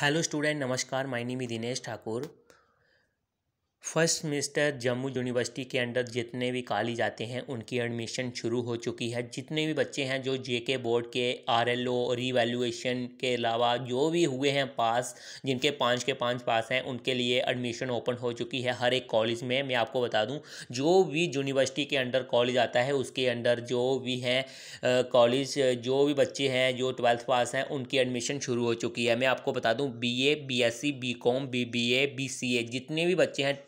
hello student नमस्कार my name is Dinesh Thakur first minister Jammu university के अंडर जितने भी कॉलेज आते हैं उनकी एडमिशन शुरू हो चुकी है जितने भी बच्चे हैं जो जे के बोर्ड के आर एल ओ रीवैल्यूएशन के अलावा जो भी हुए हैं पास जिनके पाँच के पाँच पास हैं उनके लिए एडमिशन ओपन हो चुकी है हर एक कॉलेज में मैं आपको बता दूँ जो भी यूनिवर्सिटी के अंडर कॉलेज आता है उसके अंडर जो भी हैं कॉलेज जो भी बच्चे हैं जो ट्वेल्थ पास हैं उनकी एडमिशन शुरू हो चुकी है मैं आपको बता दूँ B A B S C B com B B A B C A जितने भी बच्चे हैं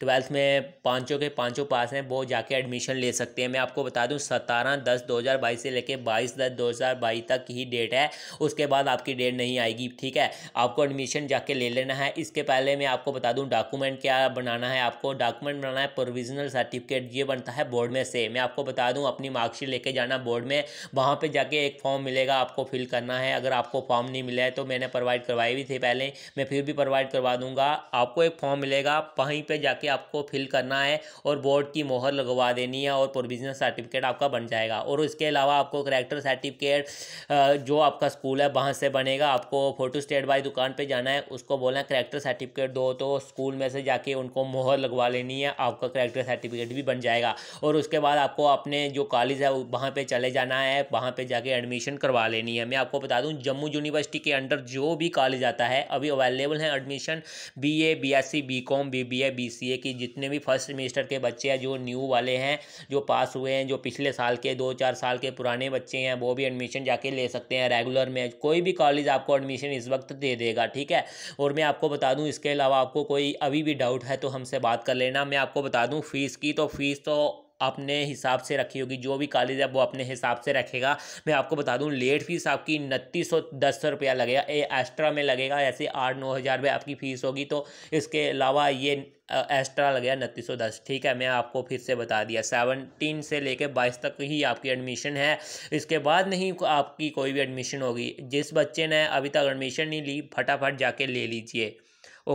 ट्वेल्थ में पाँचों के पाँचों पास हैं वो जाके एडमिशन ले सकते हैं मैं आपको बता दूँ सतारह दस दो हज़ार बाईस से लेकर बाईस दस दो हज़ार बाईस तक ही डेट है उसके बाद आपकी डेट नहीं आएगी ठीक है आपको एडमिशन जाके ले लेना है इसके पहले मैं आपको बता दूँ डॉक्यूमेंट क्या बनाना है आपको डॉक्यूमेंट बनाना है प्रोविजनल सर्टिफिकेट ये बनता है बोर्ड में से मैं आपको बता दूँ अपनी मार्कशीट लेके जाना बोर्ड में वहाँ पर जाके एक फॉर्म मिलेगा आपको फिल करना है अगर आपको फॉर्म नहीं मिला है तो मैंने प्रोवाइड करवाई भी थी पहले मैं फिर भी प्रोवाइड करवा दूँगा आपको एक फॉर्म मिलेगा वहीं पर जाके आपको फिल करना है और बोर्ड की मोहर लगवा देनी है और प्रोविजनल सर्टिफिकेट आपका बन जाएगा और इसके अलावा आपको करेक्टर सर्टिफिकेट जो आपका स्कूल है वहाँ से बनेगा आपको फोटो स्टेट बाई दुकान पर जाना है उसको बोलना करेक्टर सर्टिफिकेट दो तो स्कूल में से जाके उनको मोहर लगवा लेनी है आपका करेक्टर सर्टिफिकेट भी बन जाएगा और उसके बाद आपको अपने जो कॉलेज है वहाँ पर चले जाना है वहाँ पर जाके एडमिशन करवा लेनी है मैं आपको बता दूँ जम्मू यूनिवर्सिटी के अंडर जो भी कॉलेज आता है अभी अवेलेबल है admission B A B S C B com B B A B इसलिए कि जितने भी फर्स्ट सेमिस्टर के बच्चे हैं जो न्यू वाले हैं जो पास हुए हैं जो पिछले साल के दो चार साल के पुराने बच्चे हैं वो भी एडमिशन जाके ले सकते हैं रेगुलर में कोई भी कॉलेज आपको एडमिशन इस वक्त दे देगा ठीक है और मैं आपको बता दूँ इसके अलावा आपको कोई अभी भी डाउट है तो हमसे बात कर लेना मैं आपको बता दूँ फ़ीस की तो फ़ीस तो अपने हिसाब से रखी होगी जो भी कॉलेज है वो अपने हिसाब से रखेगा मैं आपको बता दूँ लेट फीस आपकी उनतीस सौ दस सौ रुपया लगेगा ए एक्स्ट्रा में लगेगा ऐसे आठ नौ हज़ार रुपये आपकी फ़ीस होगी तो इसके अलावा ये एक्स्ट्रा लगेगा उनतीस सौ दस ठीक है मैं आपको फिर से बता दिया सेवनटीन से लेकर बाईस तक ही आपकी एडमिशन है इसके बाद नहीं आपकी कोई भी एडमिशन होगी जिस बच्चे ने अभी तक एडमिशन नहीं ली फटाफट जाके ले लीजिए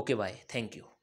ओके बाय थैंक यू